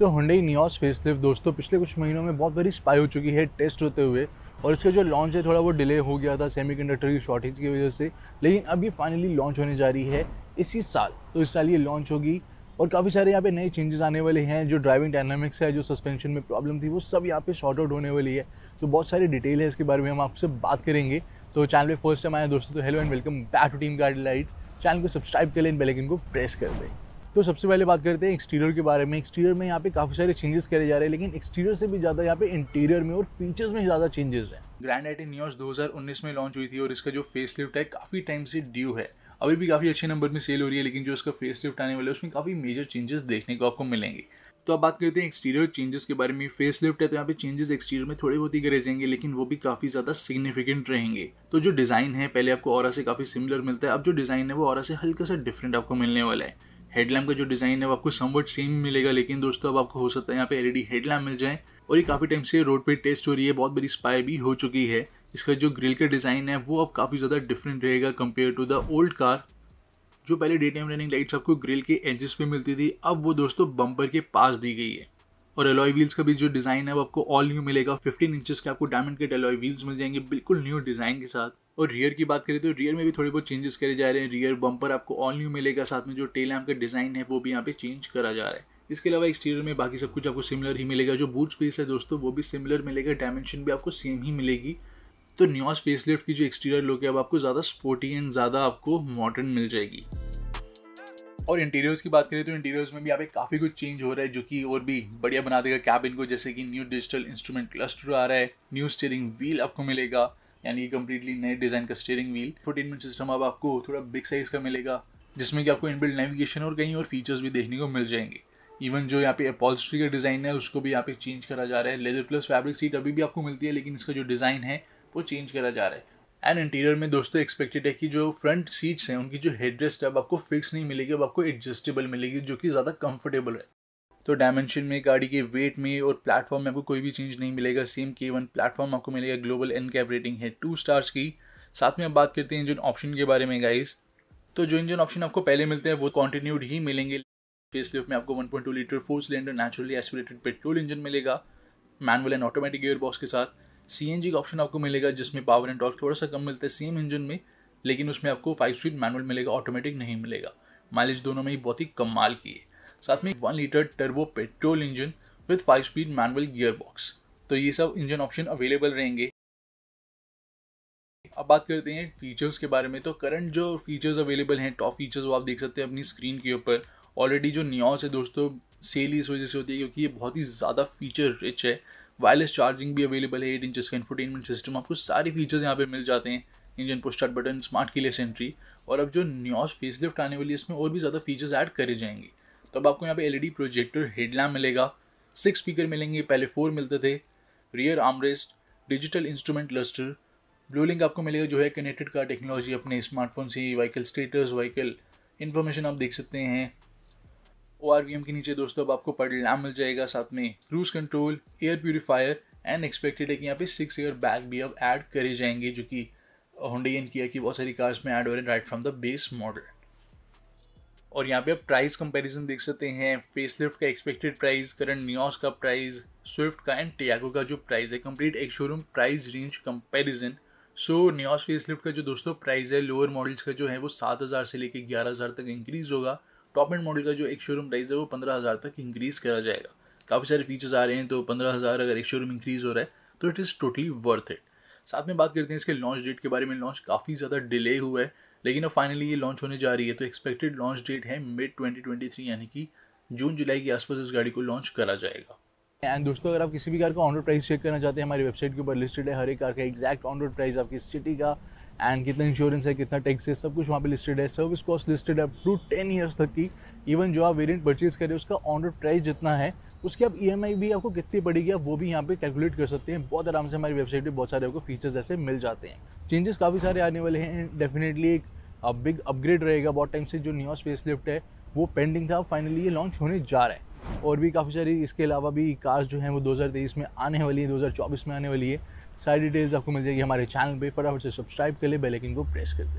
तो Hyundai Nios facelift दोस्तों पिछले कुछ महीनों में बहुत बड़ी स्पाई हो चुकी है टेस्ट होते हुए और इसका जो लॉन्च है थोड़ा वो डिले हो गया था सेमी कंडक्टर की शॉर्टेज की वजह से लेकिन अभी फाइनली लॉन्च होने जा रही है इसी साल तो इस साल ये लॉन्च होगी और काफ़ी सारे यहाँ पे नए चेंजेस आने वाले हैं जो ड्राइविंग डायनामिक्स है जो सस्पेंशन में प्रॉब्लम थी वो सब यहाँ पे शॉर्ट आउट होने वाली है तो बहुत सारी डिटेल है इसके बारे में हम आपसे बात करेंगे तो चैनल पे फर्स्ट टाइम आए दोस्तों तो hello and welcome back to team guard light channel को सब्सक्राइब कर लें बेलेकिन को प्रेस कर दें तो सबसे पहले बात करते हैं एक्सटीरियर के बारे में एक्सटीरियर में यहाँ पे काफ़ी सारे चेंजेस करे जा रहे हैं लेकिन एक्सटीरियर से भी ज़्यादा यहाँ पे इंटीरियर में और फीचर्स में ज़्यादा चेंजेस हैं ग्रैंड एट इन ईयर्स में लॉन्च हुई थी और इसका जो फेस लिफ्ट है काफ़ी टाइम से ड्यू है अभी भी काफ़ी अच्छे नंबर में सेल हो रही है लेकिन जो इसका फेस लिफ्ट आने वाले उसमें काफ़ी मेजर चेंजेस देखने को आपको मिलेंगे तो अब बात करते हैं एक्सटीरियर चेंजेस के बारे में फेस लिफ्ट है तो यहाँ पे चेंजेस एक्सटीरियर में थोड़े बहुत ही करे जाएंगे लेकिन वो भी काफ़ी ज़्यादा सिग्निफिकेंट रहेंगे तो जो डिज़ाइन है पहले आपको और से काफ़ी सिमिलर मिलता है अब जो डिज़ाइन है वो और से हल्का सा डिफरेंट आपको मिलने वाला है हेडलैम्प का जो डिज़ाइन है वो आपको समवट सेम मिलेगा लेकिन दोस्तों अब आपको हो सकता है यहाँ पे एलईडी हेडलैम्प मिल जाए और ये काफ़ी टाइम से रोड पे टेस्ट हो रही है बहुत बड़ी स्पाई भी हो चुकी है इसका जो ग्रिल का डिज़ाइन है वो अब काफ़ी ज़्यादा डिफरेंट रहेगा compare to the old car जो पहले डे टाइम रनिंग लाइट्स आपको ग्रिल के एजेस पे मिलती थी अब वो दोस्तों बम्पर के पास दी गई है और एलॉय व्हील्स का भी जो डिज़ाइन है वो आपको ऑल न्यू मिलेगा 15 इंचेस के आपको डायमंड के एलॉय व्हील्स मिल जाएंगे बिल्कुल न्यू डिज़ाइन के साथ और रियर की बात करें तो रियर में भी थोड़े बहुत चेंजेस करे जा रहे हैं रियर बम्पर आपको ऑल न्यू मिलेगा साथ में जो टेल लैम्प का डिज़ाइन है वो भी यहाँ पे चेंज करा जा रहा है इसके अलावा एक्सटीरियर में बाकी सब कुछ आपको सिमिलर ही मिलेगा जो बूट स्पेस है दोस्तों वो भी सिमिलर मिलेगा डायमेंशन भी आपको सेम ही मिलेगी तो न्यूज फेस की जो एक्सटीरियर लुक है अब आपको ज़्यादा स्पोर्टी एंड ज़्यादा आपको मॉडर्न मिल जाएगी और इंटीरियर्स की बात करें तो इंटीरियर्स में भी यहाँ पे काफ़ी कुछ चेंज हो रहा है जो कि और भी बढ़िया बना देगा कैबिन को जैसे कि न्यू डिजिटल इंस्ट्रूमेंट क्लस्टर आ रहा है न्यू स्टीयरिंग व्हील आपको मिलेगा यानी कि कम्प्लीटली नए डिज़ाइन का स्टेयरिंग व्हील इंफोटेनमेंट सिस्टम अब आपको थोड़ा बिग साइज़ का मिलेगा जिसमें कि आपको इनबिल्ड नेविगेशन और कहीं और फीचर्स भी देखने को मिल जाएंगे इवन जो यहाँ पे अपॉल्स्ट्री का डिज़ाइन है उसको भी यहाँ पे चेंज करा जा रहा है लेदर प्लस फैब्रिक सीट अभी भी आपको मिलती है लेकिन इसका जो डिज़ाइन है वो चेंज करा जा रहा है एंड इंटीरियर में दोस्तों एक्सपेक्टेड है कि जो फ्रंट सीट्स हैं उनकी जो हेड रेस्ट है अब आपको फिक्स नहीं मिलेगी अब आपको एडजस्टेबल मिलेगी जो कि ज़्यादा कंफर्टेबल है तो डायमेंशन में गाड़ी के वेट में और प्लेटफॉर्म में आपको कोई भी चेंज नहीं मिलेगा सेम के वन प्लेटफॉर्म आपको मिलेगा ग्लोबल एन कैप रेटिंग है टू स्टार्स की साथ में आप बात करते हैं इंजन ऑप्शन के बारे में गाइस तो जो इंजन ऑप्शन आपको पहले मिलते हैं वो कॉन्टिन्यूड ही मिलेंगे फेसलिफ्ट में आपको one litre four cylinder naturally aspirated petrol engine मिलेगा manual and automatic gear box के साथ सी का ऑप्शन आपको मिलेगा जिसमें पावर एंड टॉर्क थोड़ा सा कम मिलता है सेम इंजन में लेकिन उसमें आपको फाइव स्पीड मैनुअल मिलेगा ऑटोमेटिक नहीं मिलेगा माइलेज दोनों में ही बहुत ही कम माल की है साथ में one litre turbo petrol engine with five speed manual gear box तो ये सब इंजन ऑप्शन अवेलेबल रहेंगे अब बात करते हैं फीचर्स के बारे में तो करंट जो फीचर्स अवेलेबल हैं टॉप फीचर्स वो आप देख सकते हैं अपनी स्क्रीन के ऊपर ऑलरेडी जो नियॉस है दोस्तों सेल इस वजह से होती है क्योंकि ये बहुत ही ज़्यादा फीचर रिच है वायरलेस चार्जिंग भी अवेलेबल है एट इंचज का इन्फोटेनमेंट सिस्टम आपको सारे फीचर्स यहाँ पर मिल जाते हैं engine push button smart keyless entry और अब जो न्यूज लिफ्ट आने वाली है इसमें और भी ज़्यादा फीचर्स ऐड करे जाएंगे तो अब आपको यहाँ पे एलईडी प्रोजेक्टर हेडलैम्प मिलेगा सिक्स स्पीकर मिलेंगे पहले फोर मिलते थे rear armrest digital instrument cluster blue link आपको मिलेगा जो है कनेक्टेड का टेक्नोलॉजी अपने स्मार्टफोन से व्हीकल स्टेटस व्हीकल इन्फॉर्मेशन आप देख सकते हैं ओ आर वी एम के नीचे दोस्तों अब आपको पर लैम्प मिल जाएगा साथ में cruise control air purifier and expected है कि यहाँ पे सिक्स ईयर बैग भी अब ऐड करे जाएंगे जो कि होंडे एन किया कि बहुत सारी कार्स में ऐड हो रहे हैं right from the base model और यहाँ पे आप प्राइस कंपैरिजन देख सकते हैं फेसलिफ्ट का एक्सपेक्टेड प्राइस करंट न्योस का प्राइस स्विफ्ट का एंड टियागो का जो प्राइस है complete ex showroom price range comparison so Nios facelift का जो दोस्तों प्राइस है लोअर मॉडल्स का जो है वो सात हज़ार से लेकर ग्यारह हज़ार तक इंक्रीज़ होगा टॉप एंड मॉडल का जो एक शोरूम प्राइस है वो पंद्रह हज़ार तक इंक्रीज़ करा जाएगा काफ़ी सारे फीचर्स आ रहे हैं तो पंद्रह हज़ार अगर एक शोरूम इंक्रीज़ हो रहा है तो it is totally worth it साथ में बात करते हैं इसके लॉन्च डेट के बारे में लॉन्च काफ़ी ज़्यादा डिले हुआ है लेकिन अब फाइनली ये लॉन्च होने जा रही है तो एक्सपेक्टेड लॉन्च डेट है मिड 2023 यानी कि जून जुलाई के आसपास इस गाड़ी को लॉन्च करा जाएगा एंड दोस्तों अगर आप किसी भी कार का ऑनरोड प्राइस चेक करना चाहते हैं हमारी वेबसाइट के ऊपर लिस्टेड है हर एक कार का एग्जैक्ट ऑनरोड प्राइस आपकी सिटी का एंड कितना इंश्योरेंस है कितना टैक्स है सब कुछ वहाँ पे लिस्टेड है सर्विस कॉस्ट लिस्टेड है अप टू टेन ईयर्स तक की इवन जो आप वेरियंट परचेज करें उसका ऑनरोड प्राइस जितना है उसकी आप ई भी आपको कितनी पड़ेगी आप वो भी यहाँ पे कैलकुलेट कर सकते हैं बहुत आराम से हमारी वेबसाइट पे बहुत सारे आपको फीचर्स ऐसे मिल जाते हैं चेंजेस काफ़ी सारे आने वाले हैं डेफिनेटली एक बिग अपग्रेड रहेगा बहुत टाइम से जो न्यू स्पेस लिफ्ट है वो पेंडिंग था फाइनली ये लॉन्च होने जा रहा है और भी काफ़ी सारी इसके अलावा भी कार्स जो हैं वो 2023 में आने वाली है 2024 में आने वाली है सारी डिटेल्स आपको मिल जाएगी हमारे चैनल पे फटाफट से सब्सक्राइब कर ले बेल आइकन को प्रेस कर दे